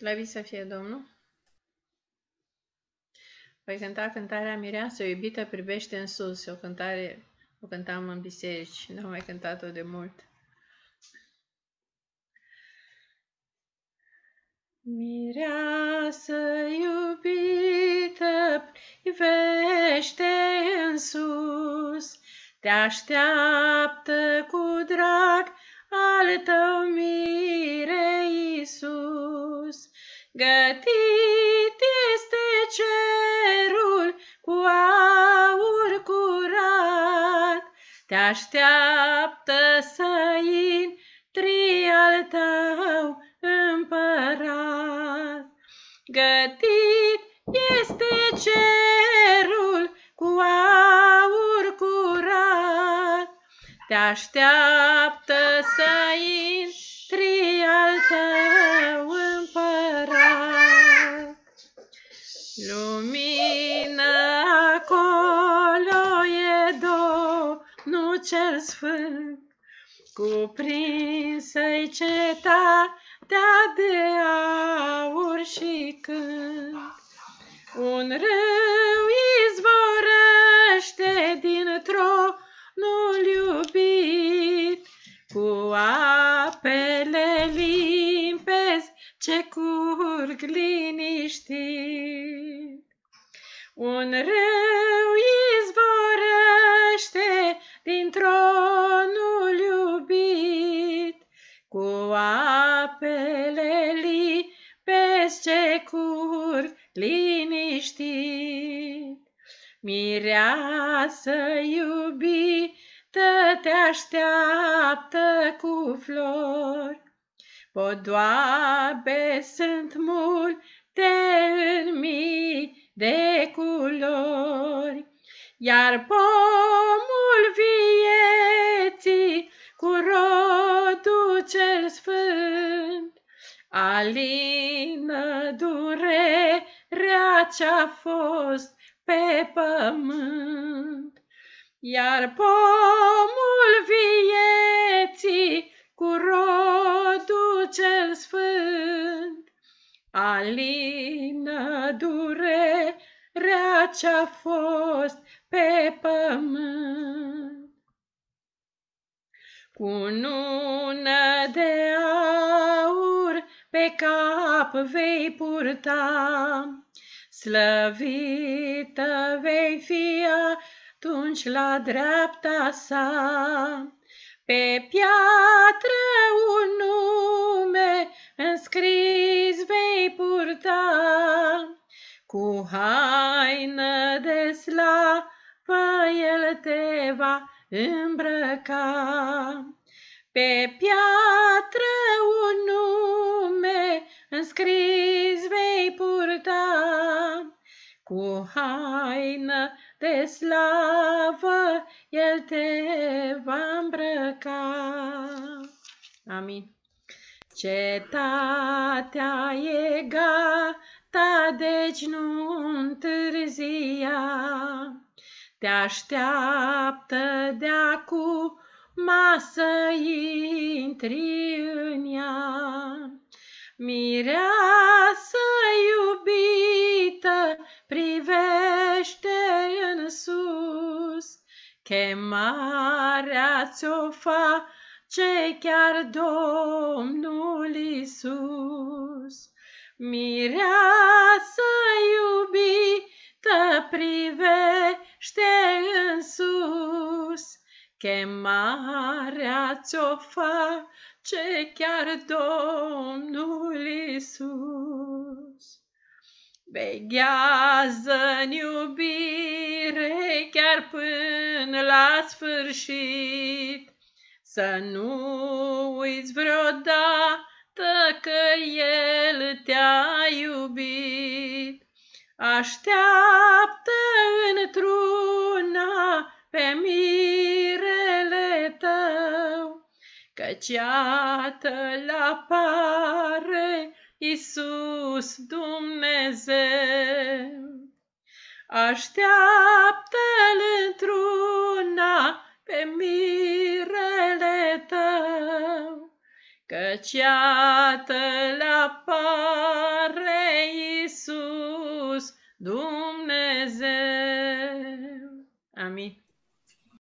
Slavi să fie Domnul! Voi cânta cântarea Mireasă, iubită, privește în sus. O cântare, o cântam în biserici, n-am mai cântat-o de mult. Mireasă iubită, privește în sus, te așteaptă cu drag al tău mic. Gătit este cerul cu aur curat, te așteaptă să intri al tău împărat. Gătit este cerul cu aur curat, te așteaptă să intri cel sfânt, cuprinsă-i cetatea de aur și cânt. Un râu izvorăște dintr-o nu iubit, cu apele limpezi ce curg liniștit. Un râu vezi ce curg liniștit. Mireasă iubită te așteaptă cu flori. Podoabe sunt multe în mii de culori, iar pot Alină durerea ce-a fost pe pământ, iar pomul vieții cu rodul cel sfânt. Alină durerea ce-a fost pe pământ, cu nună de aur, pe cap vei purta. Slăvită vei fi atunci la dreapta sa. Pe piatră un nume înscris vei purta, Cu haină de slavă el te va îmbrăca. Pe piatră scris vei purta cu haină de slavă, El te va îmbrăca. Amin. Cetatea e gata, deci nu întârzia. Te așteaptă de acum masă intri în ea. Mireasă iubită, privește în sus, chemarea ți-o face chiar Domnul Isus. Mireasă Chemarea ți-o face chiar Domnul Iisus. Veghează în iubire chiar până la sfârșit, să nu uiți vreodată că El te-a iubit. Așteaptă într-una pe mine, Căci iată la pare Iisus Dumnezeu. Așteaptă-L într-una pe mirele tău, Căci iată la pare Iisus Dumnezeu. Amin.